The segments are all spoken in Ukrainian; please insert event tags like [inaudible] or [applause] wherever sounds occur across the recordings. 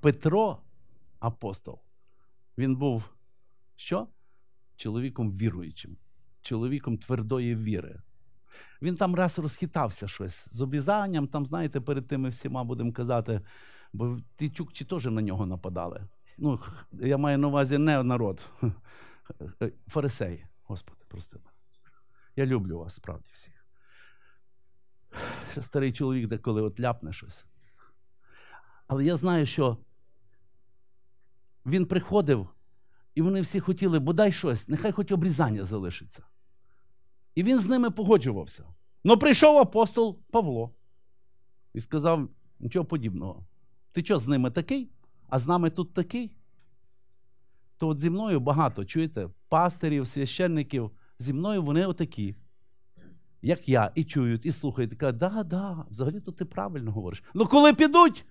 Петро, апостол, він був що? Чоловіком віруючим, чоловіком твердої віри. Він там раз розхитався щось з обізанням, там, знаєте, перед тими всіма будемо казати, бо ті чукчі теж на нього нападали. Ну, Я маю на увазі не народ, [laughs] е, фарисеї. Господи, прости мене. Я люблю вас справді всіх. Старий чоловік, де коли от ляпне щось. Але я знаю, що він приходив, і вони всі хотіли, бодай щось, нехай хоч обрізання залишиться. І він з ними погоджувався. Ну прийшов апостол Павло і сказав нічого подібного. Ти що з ними такий, а з нами тут такий? То от зі мною багато, чуєте, пастирів, священників, зі мною вони отакі, як я, і чують, і слухають, і кажуть, да, да, взагалі-то ти правильно говориш. Ну коли підуть,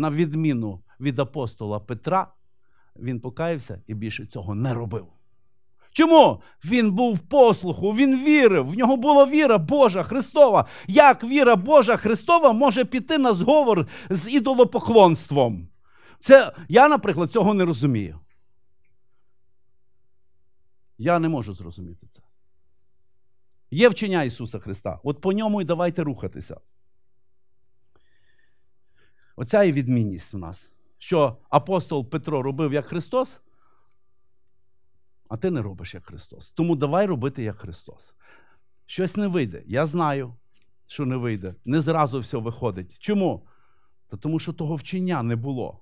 на відміну від апостола Петра, він покаявся і більше цього не робив. Чому? Він був в послуху, він вірив, в нього була віра Божа Христова. Як віра Божа Христова може піти на зговор з ідолопоклонством? Це я, наприклад, цього не розумію. Я не можу зрозуміти це. Є вчення Ісуса Христа. От по ньому і давайте рухатися. Оця і відмінність у нас, що апостол Петро робив як Христос, а ти не робиш як Христос. Тому давай робити як Христос. Щось не вийде. Я знаю, що не вийде. Не зразу все виходить. Чому? Та тому що того вчення не було.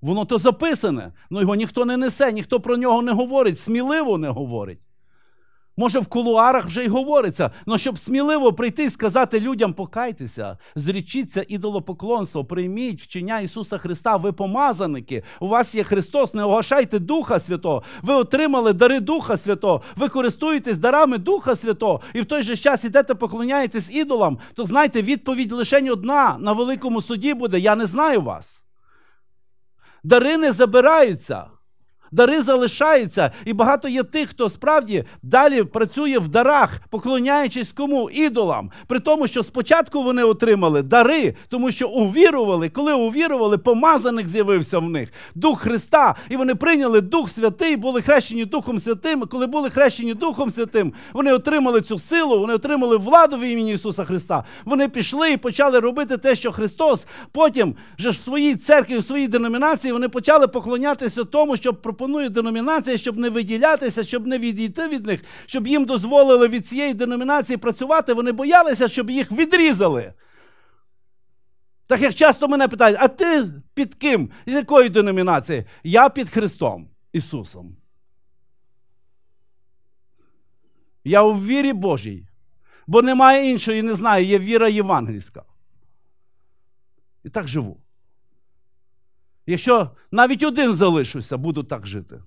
Воно то записане, але його ніхто не несе, ніхто про нього не говорить, сміливо не говорить. Може, в кулуарах вже й говориться, але ну, щоб сміливо прийти і сказати людям, покайтеся, зрічіться ідолопоклонство, прийміть вчення Ісуса Христа, ви помазаники, у вас є Христос, не огашайте Духа Святого, ви отримали дари Духа Святого, ви користуєтесь дарами Духа Святого, і в той же час ідете, поклоняєтесь ідолам, то знайте, відповідь лише одна на великому суді буде: Я не знаю вас. Дари не забираються дари залишаються, і багато є тих, хто справді далі працює в дарах, поклоняючись кому ідолам. При тому, що спочатку вони отримали дари, тому що увірували, коли увірували, помазаних з'явився в них дух Христа. І вони прийняли Дух Святий, були хрещені Духом Святим. Коли були хрещені Духом Святим, вони отримали цю силу, вони отримали владу в імені Ісуса Христа. Вони пішли і почали робити те, що Христос. Потім вже в своїй церкві, в своїй деномінації, вони почали поклонятися тому, щоб пропонувати пропонує деномінація, щоб не виділятися, щоб не відійти від них, щоб їм дозволили від цієї деномінації працювати, вони боялися, щоб їх відрізали. Так як часто мене питають, а ти під ким? З якої деномінації? Я під Христом Ісусом. Я у вірі Божій, бо немає іншої, не знаю, є віра євангельська. І так живу. Якщо навіть один залишуся, буду так жити.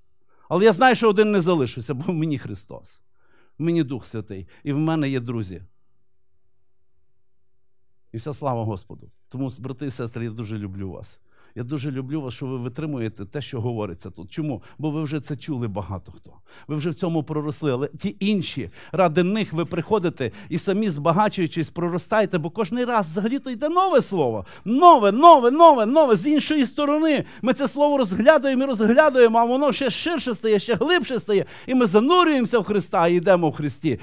Але я знаю, що один не залишуся, бо мені Христос, мені Дух Святий, і в мене є друзі. І вся слава Господу. Тому, брати і сестри, я дуже люблю вас. Я дуже люблю вас, що ви витримуєте те, що говориться тут. Чому? Бо ви вже це чули багато хто. Ви вже в цьому проросли. Але ті інші, ради них ви приходите і самі збагачуючись, проростаєте, бо кожний раз взагалі-то йде нове слово. Нове, нове, нове, нове. З іншої сторони. Ми це слово розглядаємо і розглядаємо, а воно ще ширше стає, ще глибше стає. І ми занурюємося в Христа і йдемо в Христі.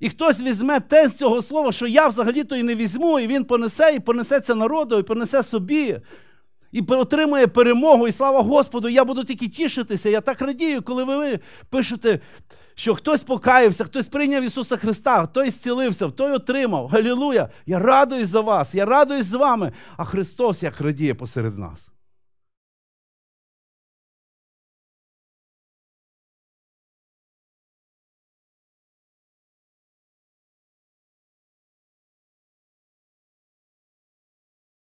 І хтось візьме те з цього слова, що я взагалі-то і не візьму, і він понесе, і понесе це народу, і понесе собі і отримує перемогу, і слава Господу, я буду тільки тішитися. Я так радію, коли ви ви пишете, що хтось покаявся, хтось прийняв Ісуса Христа, хтось зцілився, той отримав. Галілуя! Я радуюсь за вас, я радуюсь з вами, а Христос як радіє посеред нас.